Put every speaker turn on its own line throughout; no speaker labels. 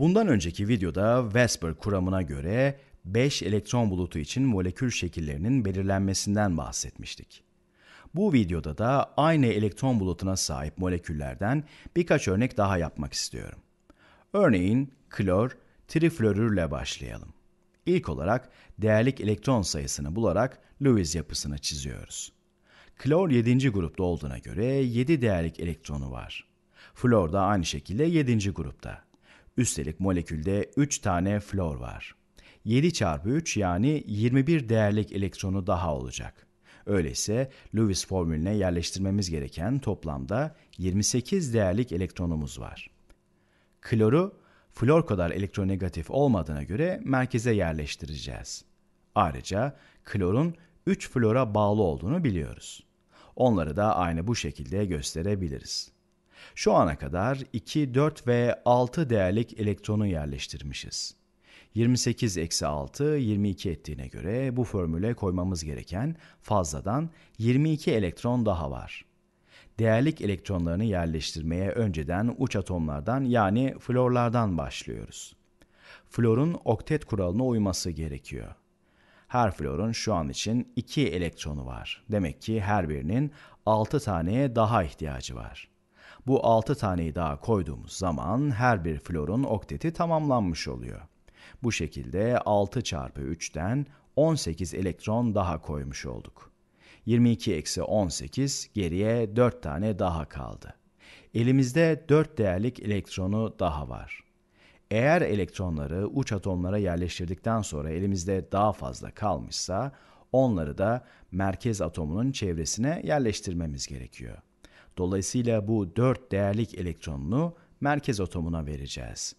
Bundan önceki videoda Vesper kuramına göre 5 elektron bulutu için molekül şekillerinin belirlenmesinden bahsetmiştik. Bu videoda da aynı elektron bulutuna sahip moleküllerden birkaç örnek daha yapmak istiyorum. Örneğin klor, triflorürle başlayalım. İlk olarak değerlik elektron sayısını bularak Lewis yapısını çiziyoruz. Klor 7. grupta olduğuna göre 7 değerlik elektronu var. Flor da aynı şekilde 7. grupta. Üstelik molekülde 3 tane flor var. 7 çarpı 3 yani 21 değerlik elektronu daha olacak. Öyleyse Lewis formülüne yerleştirmemiz gereken toplamda 28 değerlik elektronumuz var. Kloru flor kadar elektronegatif olmadığına göre merkeze yerleştireceğiz. Ayrıca klorun 3 flora bağlı olduğunu biliyoruz. Onları da aynı bu şekilde gösterebiliriz. Şu ana kadar 2, 4 ve 6 değerlik elektronu yerleştirmişiz. 28 eksi 6 22 ettiğine göre bu formüle koymamız gereken fazladan 22 elektron daha var. Değerlik elektronlarını yerleştirmeye önceden uç atomlardan yani florlardan başlıyoruz. Florun oktet kuralına uyması gerekiyor. Her florun şu an için 2 elektronu var. Demek ki her birinin 6 taneye daha ihtiyacı var. Bu 6 taneyi daha koyduğumuz zaman her bir florun okteti tamamlanmış oluyor. Bu şekilde 6 çarpı 3'ten 18 elektron daha koymuş olduk. 22 eksi 18 geriye 4 tane daha kaldı. Elimizde 4 değerlik elektronu daha var. Eğer elektronları uç atomlara yerleştirdikten sonra elimizde daha fazla kalmışsa onları da merkez atomunun çevresine yerleştirmemiz gerekiyor. Dolayısıyla bu 4 değerlik elektronunu merkez atomuna vereceğiz.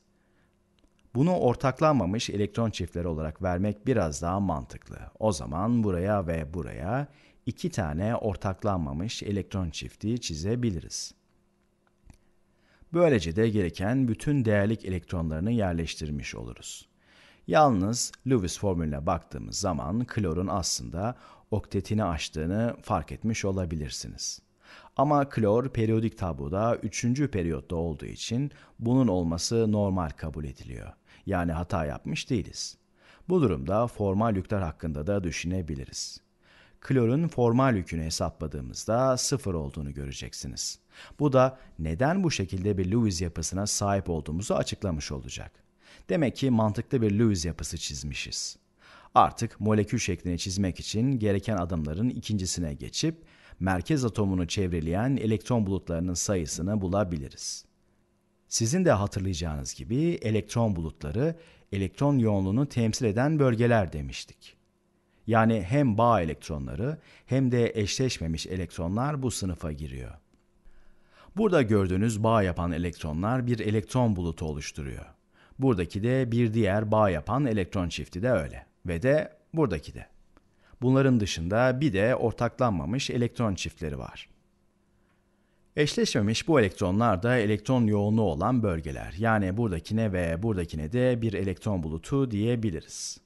Bunu ortaklanmamış elektron çiftleri olarak vermek biraz daha mantıklı. O zaman buraya ve buraya iki tane ortaklanmamış elektron çifti çizebiliriz. Böylece de gereken bütün değerlik elektronlarını yerleştirmiş oluruz. Yalnız Lewis formülüne baktığımız zaman klorun aslında oktetini açtığını fark etmiş olabilirsiniz.'' Ama klor periyodik tabloda 3. periyotta olduğu için bunun olması normal kabul ediliyor. Yani hata yapmış değiliz. Bu durumda formal yükler hakkında da düşünebiliriz. Klorun formal yükünü hesapladığımızda sıfır olduğunu göreceksiniz. Bu da neden bu şekilde bir Lewis yapısına sahip olduğumuzu açıklamış olacak. Demek ki mantıklı bir Lewis yapısı çizmişiz. Artık molekül şeklini çizmek için gereken adımların ikincisine geçip merkez atomunu çevreleyen elektron bulutlarının sayısını bulabiliriz. Sizin de hatırlayacağınız gibi elektron bulutları elektron yoğunluğunu temsil eden bölgeler demiştik. Yani hem bağ elektronları hem de eşleşmemiş elektronlar bu sınıfa giriyor. Burada gördüğünüz bağ yapan elektronlar bir elektron bulutu oluşturuyor. Buradaki de bir diğer bağ yapan elektron çifti de öyle ve de buradaki de. Bunların dışında bir de ortaklanmamış elektron çiftleri var. Eşleşmemiş bu elektronlar da elektron yoğunluğu olan bölgeler. Yani buradakine ve buradakine de bir elektron bulutu diyebiliriz.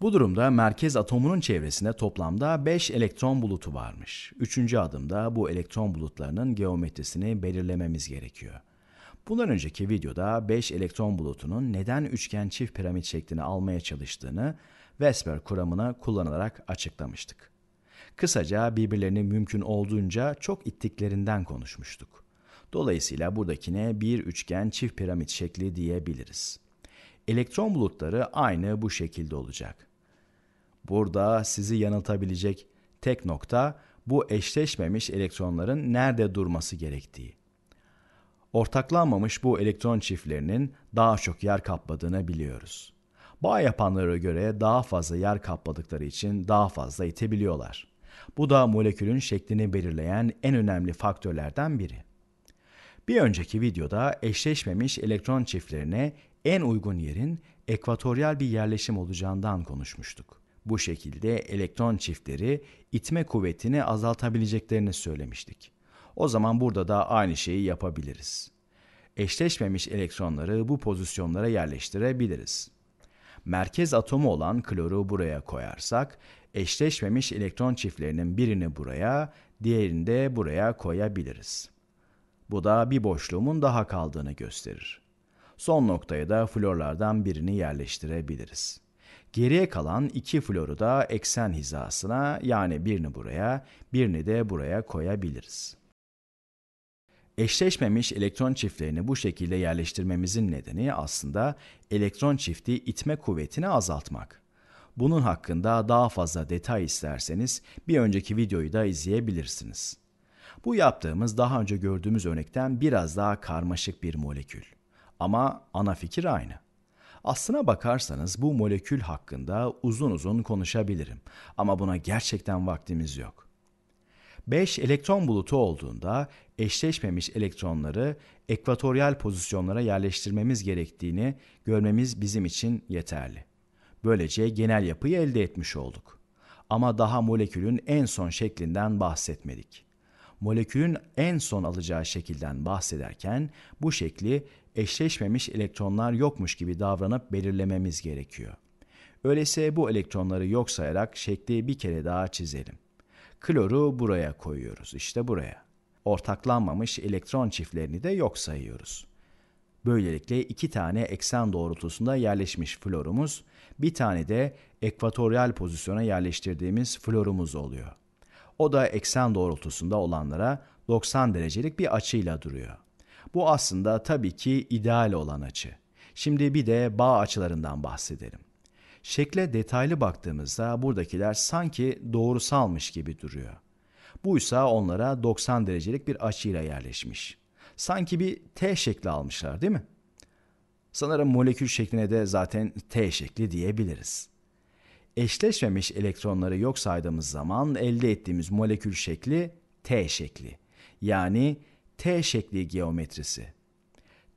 Bu durumda merkez atomunun çevresinde toplamda 5 elektron bulutu varmış. Üçüncü adımda bu elektron bulutlarının geometrisini belirlememiz gerekiyor. Bundan önceki videoda 5 elektron bulutunun neden üçgen çift piramit şeklini almaya çalıştığını Vesper kuramına kullanılarak açıklamıştık. Kısaca birbirlerini mümkün olduğunca çok ittiklerinden konuşmuştuk. Dolayısıyla buradakine bir üçgen çift piramit şekli diyebiliriz. Elektron bulutları aynı bu şekilde olacak. Burada sizi yanıltabilecek tek nokta bu eşleşmemiş elektronların nerede durması gerektiği. Ortaklanmamış bu elektron çiftlerinin daha çok yer kapladığını biliyoruz. Bağ yapanlara göre daha fazla yer kapladıkları için daha fazla itebiliyorlar. Bu da molekülün şeklini belirleyen en önemli faktörlerden biri. Bir önceki videoda eşleşmemiş elektron çiftlerine en uygun yerin ekvatoryal bir yerleşim olacağından konuşmuştuk. Bu şekilde elektron çiftleri itme kuvvetini azaltabileceklerini söylemiştik. O zaman burada da aynı şeyi yapabiliriz. Eşleşmemiş elektronları bu pozisyonlara yerleştirebiliriz merkez atomu olan kloru buraya koyarsak eşleşmemiş elektron çiftlerinin birini buraya, diğerini de buraya koyabiliriz. Bu da bir boşluğumun daha kaldığını gösterir. Son noktaya da florlardan birini yerleştirebiliriz. Geriye kalan iki floru da eksen hizasına yani birini buraya, birini de buraya koyabiliriz.'' Eşleşmemiş elektron çiftlerini bu şekilde yerleştirmemizin nedeni aslında elektron çifti itme kuvvetini azaltmak. Bunun hakkında daha fazla detay isterseniz bir önceki videoyu da izleyebilirsiniz. Bu yaptığımız daha önce gördüğümüz örnekten biraz daha karmaşık bir molekül. Ama ana fikir aynı. Aslına bakarsanız bu molekül hakkında uzun uzun konuşabilirim ama buna gerçekten vaktimiz yok. 5 elektron bulutu olduğunda eşleşmemiş elektronları ekvatoryal pozisyonlara yerleştirmemiz gerektiğini görmemiz bizim için yeterli. Böylece genel yapıyı elde etmiş olduk. Ama daha molekülün en son şeklinden bahsetmedik. Molekülün en son alacağı şekilden bahsederken bu şekli eşleşmemiş elektronlar yokmuş gibi davranıp belirlememiz gerekiyor. Öyleyse bu elektronları yok sayarak şekli bir kere daha çizelim. Kloru buraya koyuyoruz. işte buraya. Ortaklanmamış elektron çiftlerini de yok sayıyoruz. Böylelikle iki tane eksen doğrultusunda yerleşmiş florumuz, bir tane de ekvatoryal pozisyona yerleştirdiğimiz florumuz oluyor. O da eksen doğrultusunda olanlara 90 derecelik bir açıyla duruyor. Bu aslında tabii ki ideal olan açı. Şimdi bir de bağ açılarından bahsedelim. Şekle detaylı baktığımızda buradakiler sanki doğrusalmış gibi duruyor. Buysa onlara 90 derecelik bir açıyla yerleşmiş. Sanki bir T şekli almışlar değil mi? Sanırım molekül şekline de zaten T şekli diyebiliriz. Eşleşmemiş elektronları yok saydığımız zaman elde ettiğimiz molekül şekli T şekli. Yani T şekli geometrisi.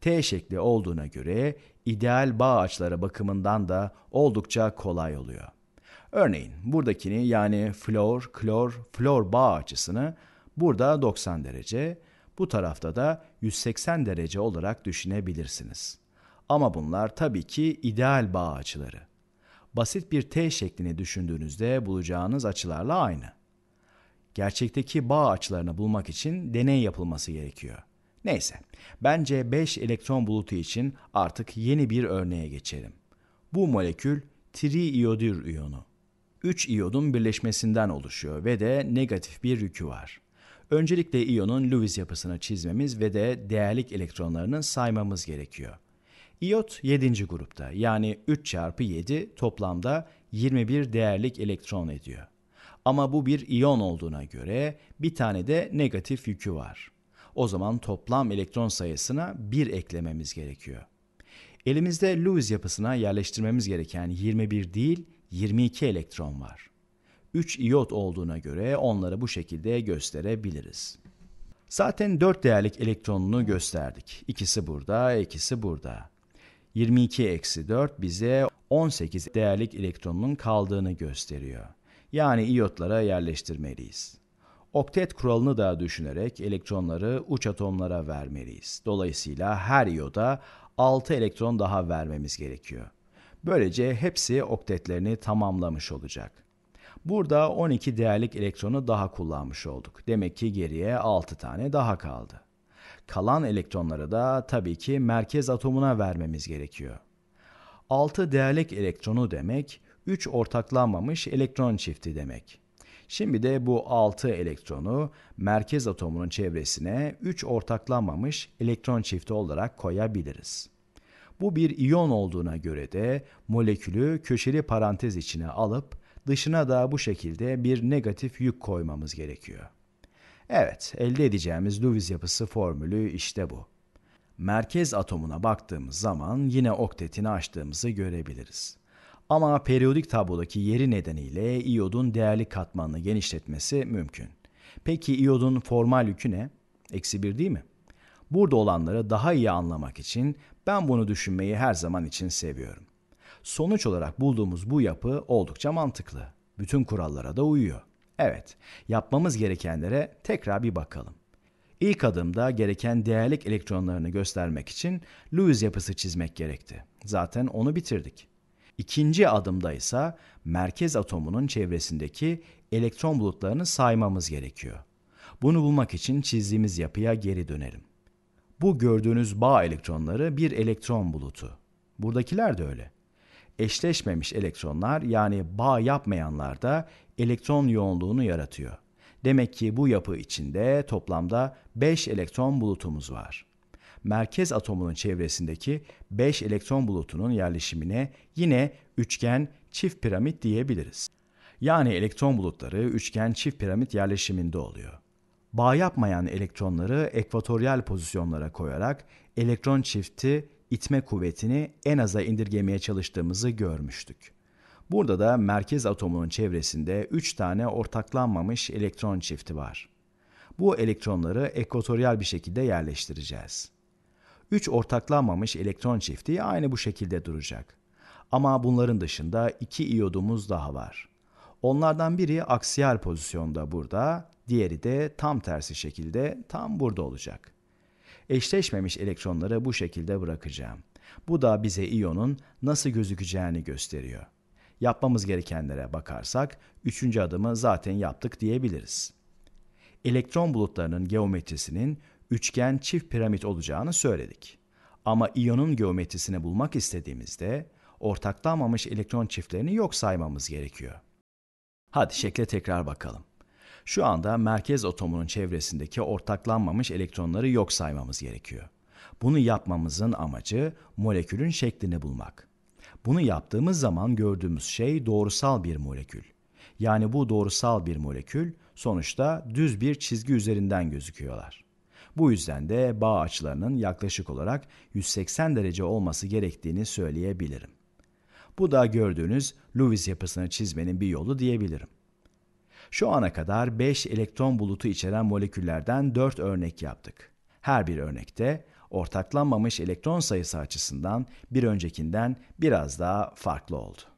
T şekli olduğuna göre ideal bağ ağaçları bakımından da oldukça kolay oluyor. Örneğin buradakini yani flor, klor, flor bağ açısını burada 90 derece, bu tarafta da 180 derece olarak düşünebilirsiniz. Ama bunlar tabii ki ideal bağ açıları. Basit bir T şeklini düşündüğünüzde bulacağınız açılarla aynı. Gerçekteki bağ açılarını bulmak için deney yapılması gerekiyor. Neyse, bence 5 elektron bulutu için artık yeni bir örneğe geçelim. Bu molekül triiodür iyonu. 3 iyodun birleşmesinden oluşuyor ve de negatif bir yükü var. Öncelikle iyonun Lewis yapısını çizmemiz ve de değerlik elektronlarını saymamız gerekiyor. İyot 7. grupta yani 3 çarpı 7 toplamda 21 değerlik elektron ediyor. Ama bu bir iyon olduğuna göre bir tane de negatif yükü var. O zaman toplam elektron sayısına 1 eklememiz gerekiyor. Elimizde Lewis yapısına yerleştirmemiz gereken 21 değil 22 elektron var. 3 iot olduğuna göre onları bu şekilde gösterebiliriz. Zaten 4 değerlik elektronunu gösterdik. İkisi burada, ikisi burada. 22 eksi 4 bize 18 değerlik elektronunun kaldığını gösteriyor. Yani iyotlara yerleştirmeliyiz. Oktet kuralını da düşünerek elektronları uç atomlara vermeliyiz. Dolayısıyla her iyoda 6 elektron daha vermemiz gerekiyor. Böylece hepsi oktetlerini tamamlamış olacak. Burada 12 değerlik elektronu daha kullanmış olduk. Demek ki geriye 6 tane daha kaldı. Kalan elektronları da tabii ki merkez atomuna vermemiz gerekiyor. 6 değerlik elektronu demek 3 ortaklanmamış elektron çifti demek. Şimdi de bu 6 elektronu merkez atomunun çevresine 3 ortaklanmamış elektron çifti olarak koyabiliriz. Bu bir iyon olduğuna göre de molekülü köşeli parantez içine alıp dışına da bu şekilde bir negatif yük koymamız gerekiyor. Evet, elde edeceğimiz Lewis yapısı formülü işte bu. Merkez atomuna baktığımız zaman yine oktetini açtığımızı görebiliriz. Ama periyodik tablodaki yeri nedeniyle iyodun değerli katmanını genişletmesi mümkün. Peki iyodun formal yükü ne? Eksi 1 değil mi? Burada olanları daha iyi anlamak için ben bunu düşünmeyi her zaman için seviyorum. Sonuç olarak bulduğumuz bu yapı oldukça mantıklı. Bütün kurallara da uyuyor. Evet, yapmamız gerekenlere tekrar bir bakalım. İlk adımda gereken değerlik elektronlarını göstermek için Lewis yapısı çizmek gerekti. Zaten onu bitirdik. İkinci adımda ise merkez atomunun çevresindeki elektron bulutlarını saymamız gerekiyor. Bunu bulmak için çizdiğimiz yapıya geri dönelim. Bu gördüğünüz bağ elektronları bir elektron bulutu. Buradakiler de öyle. Eşleşmemiş elektronlar yani bağ yapmayanlar da elektron yoğunluğunu yaratıyor. Demek ki bu yapı içinde toplamda 5 elektron bulutumuz var merkez atomunun çevresindeki 5 elektron bulutunun yerleşimine yine üçgen çift piramit diyebiliriz. Yani elektron bulutları üçgen çift piramit yerleşiminde oluyor. Bağ yapmayan elektronları ekvatoryal pozisyonlara koyarak elektron çifti itme kuvvetini en aza indirgemeye çalıştığımızı görmüştük. Burada da merkez atomunun çevresinde 3 tane ortaklanmamış elektron çifti var. Bu elektronları ekvatoryal bir şekilde yerleştireceğiz. 3 ortaklanmamış elektron çifti aynı bu şekilde duracak. Ama bunların dışında 2 iyodumuz daha var. Onlardan biri aksiyel pozisyonda burada, diğeri de tam tersi şekilde tam burada olacak. Eşleşmemiş elektronları bu şekilde bırakacağım. Bu da bize iyonun nasıl gözükeceğini gösteriyor. Yapmamız gerekenlere bakarsak üçüncü adımı zaten yaptık diyebiliriz. Elektron bulutlarının geometrisinin üçgen çift piramit olacağını söyledik. Ama iyonun geometrisini bulmak istediğimizde ortaklanmamış elektron çiftlerini yok saymamız gerekiyor. Hadi şekle tekrar bakalım. Şu anda merkez atomunun çevresindeki ortaklanmamış elektronları yok saymamız gerekiyor. Bunu yapmamızın amacı molekülün şeklini bulmak. Bunu yaptığımız zaman gördüğümüz şey doğrusal bir molekül. Yani bu doğrusal bir molekül sonuçta düz bir çizgi üzerinden gözüküyorlar. Bu yüzden de bağ açılarının yaklaşık olarak 180 derece olması gerektiğini söyleyebilirim. Bu da gördüğünüz Lewis yapısını çizmenin bir yolu diyebilirim. Şu ana kadar 5 elektron bulutu içeren moleküllerden 4 örnek yaptık. Her bir örnekte ortaklanmamış elektron sayısı açısından bir öncekinden biraz daha farklı oldu.